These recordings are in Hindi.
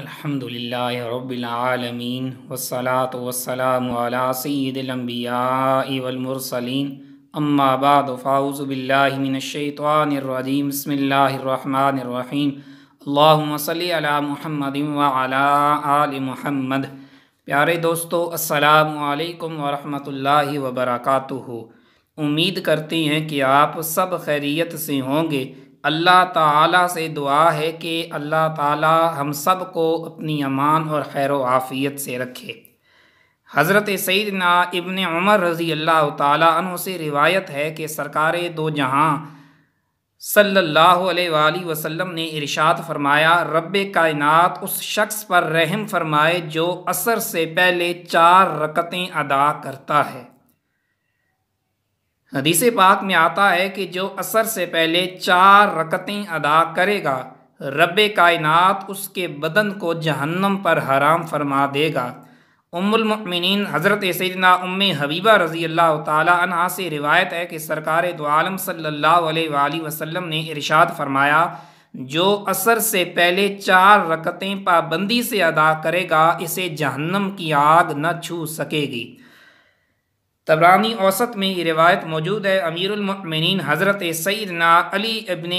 الحمد لله رب العالمين वस्सलामु والسلام على سيد वल والمرسلين अम्मा بعد फाऊज़ु بالله من الشيطان الرجيم بسم الله الرحمن الرحيم اللهم صل على محمد وعلى आलि محمد प्यारे दोस्तों अस्सलाम वालेकुम व रहमतुल्लाहि व बरकातुहू उम्मीद करते हैं कि आप सब खैरियत से होंगे अल्लाह ताला से दुआ है कि अल्लाह ताला हम सब को अपनी अमान और खैर आफ़ियत से रखे हज़रत ना इबन उमर रज़ी अल्लाह तु से रिवायत है कि सरकार दो जहाँ सल्लल्लाहु अलैहि वसल्लम ने इरशाद फरमाया रब कायनात उस शख्स पर रहम फरमाए जो असर से पहले चार रकतें अदा करता है हदीसे पाक में आता है कि जो असर से पहले चार रकतें अदा करेगा रब कायनात उसके बदन को जहन्नम पर हराम फरमा देगा उमुलमिन हज़रत सदना उम हबीबा रज़ी अल्लाह तहा से रिवायत है कि सरकार दो आलम सल्ला वसम ने इरशाद फरमाया जो असर से पहले चार रकतें पाबंदी से अदा करेगा इसे जहन्नम की आग न छू सकेगी तबरानी औसत में ये रिवायत मौजूद है अमीरमिन हज़रत ना अली इबन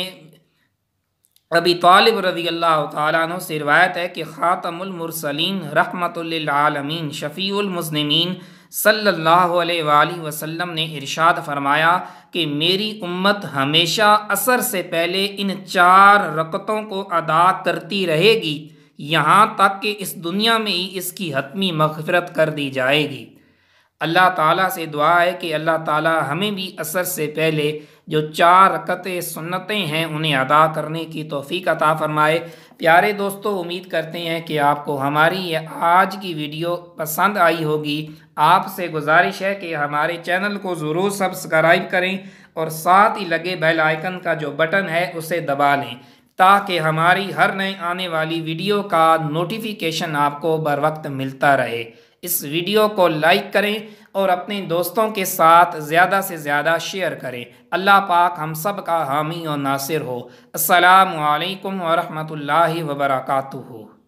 अबी तालिब रज़ी अल्लाह तु से रिवायत है कि ख़ातमुलमरसलिन रहमतमीन शफ़ीमसलमिन सल्लल्लाहु अलैहि वसल्लम ने इरशाद फरमाया कि मेरी उम्मत हमेशा असर से पहले इन चार रकतों को अदा करती रहेगी यहाँ तक कि इस दुनिया में ही इसकी हतमी मगफरत कर दी जाएगी अल्लाह ताला से दुआ है कि अल्लाह ताला हमें भी असर से पहले जो चार रकत सुन्नतें हैं उन्हें अदा करने की तोफ़ी अता फ़रमाए प्यारे दोस्तों उम्मीद करते हैं कि आपको हमारी ये आज की वीडियो पसंद आई होगी आपसे गुजारिश है कि हमारे चैनल को ज़रूर सब्सक्राइब करें और साथ ही लगे बेल आइकन का जो बटन है उसे दबा लें ताकि हमारी हर नए आने वाली वीडियो का नोटिफिकेशन आपको बर वक्त मिलता रहे इस वीडियो को लाइक करें और अपने दोस्तों के साथ ज़्यादा से ज़्यादा शेयर करें अल्लाह पाक हम सब का हामी और नासिर हो असलकम वरहमल वबरकू